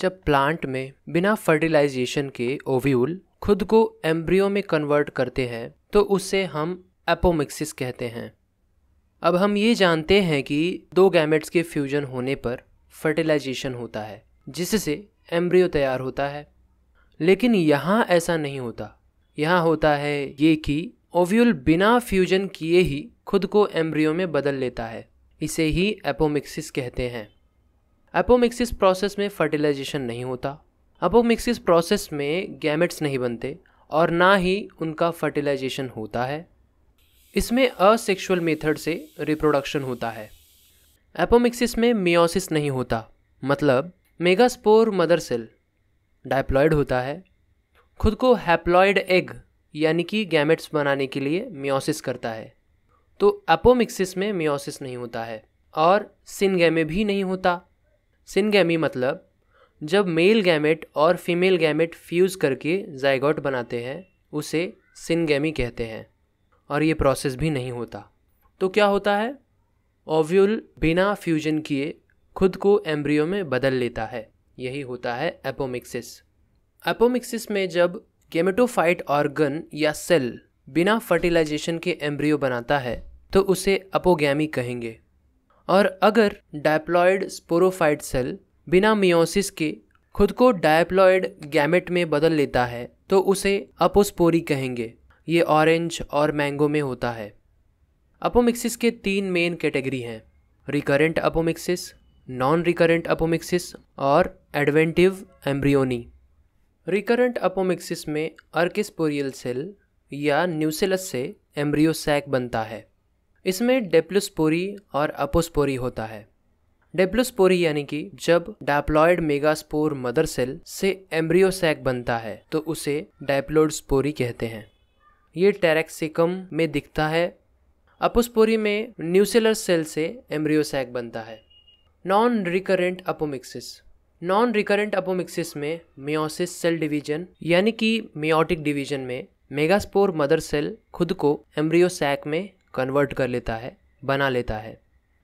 जब प्लांट में बिना फर्टिलाइजेशन के ओव्यूल खुद को एम्ब्रियो में कन्वर्ट करते हैं तो उसे हम एपोमिक्सिस कहते हैं अब हम ये जानते हैं कि दो गैमेट्स के फ्यूजन होने पर फर्टिलाइजेशन होता है जिससे एम्ब्रियो तैयार होता है लेकिन यहाँ ऐसा नहीं होता यहाँ होता है ये कि ओव्यूल बिना फ्यूजन किए ही खुद को एम्ब्रियो में बदल लेता है इसे ही एपोमिक्सिस कहते हैं अपोमिक्सिस प्रोसेस में फर्टिलाइजेशन नहीं होता अपोमिक्सिस प्रोसेस में गैमेट्स नहीं बनते और ना ही उनका फर्टिलाइजेशन होता है इसमें असेक्सुअल मेथड से रिप्रोडक्शन होता है एपोमिक्सिस में मियोसिस नहीं होता मतलब मेगास्पोर मदर सेल डायप्लॉयड होता है खुद को हैप्लॉयड एग यानी कि गैमेट्स बनाने के लिए मियोसिस करता है तो अपोमिक्सिस में मियोसिस नहीं होता है और सिनगैमे भी नहीं होता सिनगैमी मतलब जब मेल गैमेट और फीमेल गैमेट फ्यूज़ करके जायगॉट बनाते हैं उसे सिनगैमी कहते हैं और ये प्रोसेस भी नहीं होता तो क्या होता है ओव्यूल बिना फ्यूजन किए खुद को एम्ब्रियो में बदल लेता है यही होता है एपोमिक्सिस एपोमिक्सिस में जब गेमेटोफाइट ऑर्गन या सेल बिना फर्टिलाइजेशन के एम्ब्रियो बनाता है तो उसे अपोगैमी कहेंगे और अगर डायप्लॉयड स्पोरोफाइट सेल बिना मियोसिस के खुद को डायप्लॉयड गैमेट में बदल लेता है तो उसे अपोस्पोरी कहेंगे ये ऑरेंज और मैंगो में होता है अपोमिक्सिस के तीन मेन कैटेगरी हैं recurrent apomixis non recurrent apomixis और एडवेंटिव एम्ब्रियोनी रिकरेंट अपोमिक्सिस में अर्किस्पोरियल सेल या न्यूसेलस से एम्ब्रियोसैक बनता है इसमें डेप्लोस्पोरी और अपोस्पोरी होता है डेप्लोस्पोरी यानी कि जब डाप्लॉयड मेगास्पोर मदर सेल से एम्ब्रियोसैक बनता है तो उसे डायप्लोडस्पोरी कहते हैं ये टेरेक्सिकम में दिखता है अपोस्पोरी में न्यूसेलर सेल से एम्ब्रियोसैक बनता है non recurrent apomixis non recurrent apomixis में मियोसिस सेल डिवीजन यानी कि मियोटिक डिवीजन में मेगास्पोर मदर सेल खुद को एम्ब्रियोसैक में कन्वर्ट कर लेता है बना लेता है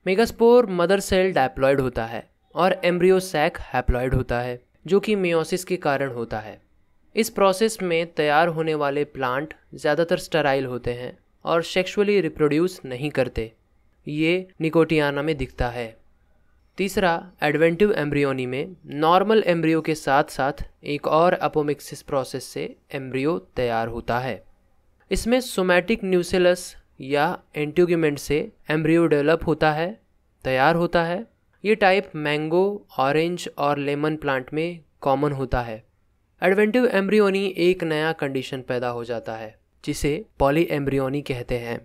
मेगास्पोर मदर सेल डाप्लॉयड होता है और एम्ब्रियोसैक हैप्लॉयड होता है जो कि मियोसिस के कारण होता है इस प्रोसेस में तैयार होने वाले प्लांट ज़्यादातर स्टराइल होते हैं और सेक्सुअली रिप्रोड्यूस नहीं करते ये निकोटियाना में दिखता है तीसरा एडवेंटिव एम्ब्रियोनी में नॉर्मल एम्ब्रियो के साथ साथ एक और अपोमिक्सिस प्रोसेस से एम्ब्रियो तैयार होता है इसमें सोमैटिक न्यूसेलस या एंट्यूगमेंट से एम्ब्रियो डेवलप होता है तैयार होता है ये टाइप मैंगो ऑरेंज और लेमन प्लांट में कॉमन होता है एडवेंटिव एम्ब्रियोनी एक नया कंडीशन पैदा हो जाता है जिसे पॉली एम्ब्रियोनी कहते हैं